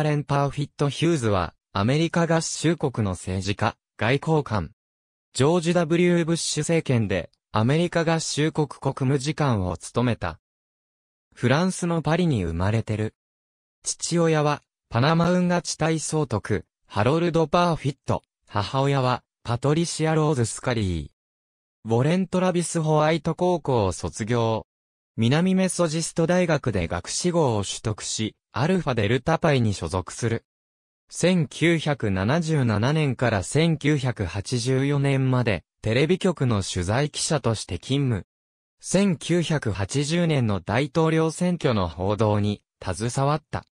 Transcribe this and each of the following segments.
アレン・パーフィット・ヒューズは、アメリカ合衆国の政治家、外交官。ジョージ・ W・ ブッシュ政権で、アメリカ合衆国国務次官を務めた。フランスのパリに生まれてる。父親は、パナマ運河地帯総督、ハロルド・パーフィット。母親は、パトリシア・ローズ・スカリー。ウォレン・トラビス・ホワイト高校を卒業。南メソジスト大学で学士号を取得し、アルファデルタパイに所属する。1977年から1984年まで、テレビ局の取材記者として勤務。1980年の大統領選挙の報道に携わった。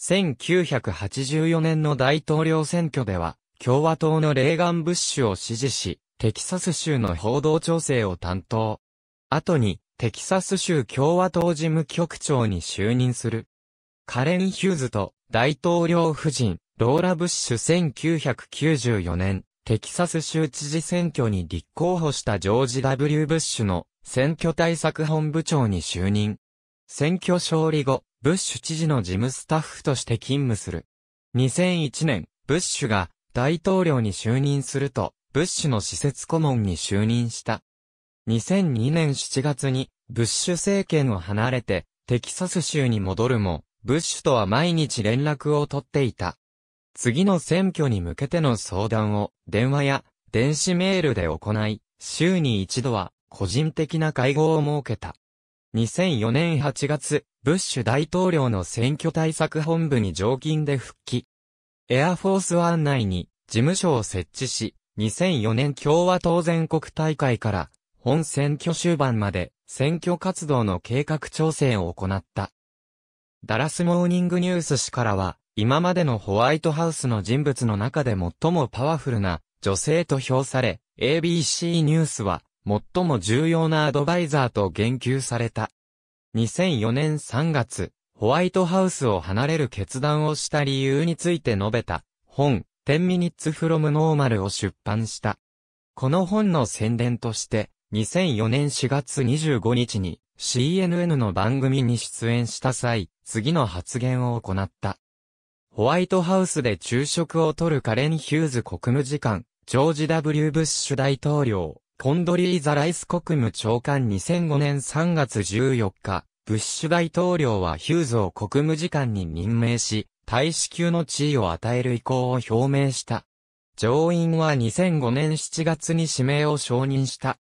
1984年の大統領選挙では、共和党のレーガン・ブッシュを支持し、テキサス州の報道調整を担当。後に、テキサス州共和党事務局長に就任する。カレン・ヒューズと大統領夫人、ローラ・ブッシュ1994年、テキサス州知事選挙に立候補したジョージ・ W・ ブッシュの選挙対策本部長に就任。選挙勝利後、ブッシュ知事の事務スタッフとして勤務する。2001年、ブッシュが大統領に就任すると、ブッシュの施設顧問に就任した。2002年7月にブッシュ政権を離れて、テキサス州に戻るも、ブッシュとは毎日連絡を取っていた。次の選挙に向けての相談を電話や電子メールで行い、週に一度は個人的な会合を設けた。2004年8月、ブッシュ大統領の選挙対策本部に常勤で復帰。エアフォースワン内に事務所を設置し、2004年共和党全国大会から本選挙終盤まで選挙活動の計画調整を行った。ダラスモーニングニュース氏からは、今までのホワイトハウスの人物の中で最もパワフルな女性と評され、ABC ニュースは最も重要なアドバイザーと言及された。2004年3月、ホワイトハウスを離れる決断をした理由について述べた本、10 minutes from normal を出版した。この本の宣伝として、2004年4月25日に CNN の番組に出演した際、次の発言を行った。ホワイトハウスで昼食をとるカレン・ヒューズ国務次官、ジョージ・ W・ ブッシュ大統領、コンドリーザ・ライス国務長官2005年3月14日、ブッシュ大統領はヒューズを国務次官に任命し、大使級の地位を与える意向を表明した。上院は2005年7月に指名を承認した。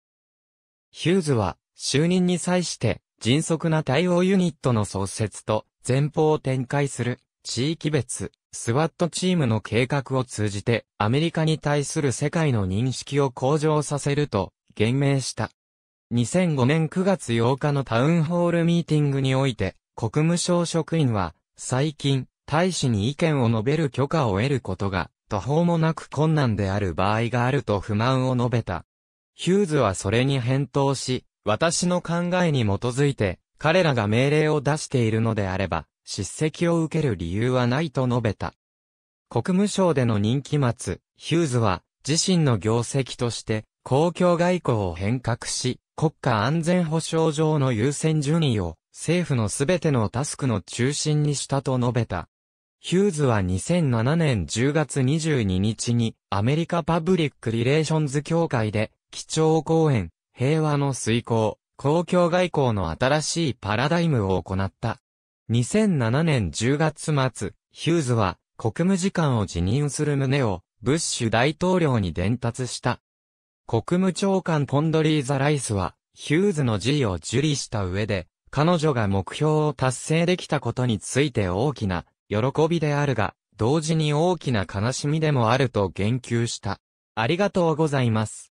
ヒューズは、就任に際して、迅速な対応ユニットの創設と、前方を展開する、地域別、スワットチームの計画を通じて、アメリカに対する世界の認識を向上させると、言明した。2005年9月8日のタウンホールミーティングにおいて、国務省職員は、最近、大使に意見を述べる許可を得ることが、途方もなく困難である場合があると不満を述べた。ヒューズはそれに返答し、私の考えに基づいて、彼らが命令を出しているのであれば、叱責を受ける理由はないと述べた。国務省での任期末、ヒューズは、自身の業績として、公共外交を変革し、国家安全保障上の優先順位を、政府のすべてのタスクの中心にしたと述べた。ヒューズは2007年10月22日にアメリカパブリックリレーションズ協会で基調講演、平和の遂行、公共外交の新しいパラダイムを行った。2007年10月末、ヒューズは国務次官を辞任する旨をブッシュ大統領に伝達した。国務長官ポンドリーザ・ライスは、ヒューズの辞意を受理した上で、彼女が目標を達成できたことについて大きな喜びであるが、同時に大きな悲しみでもあると言及した。ありがとうございます。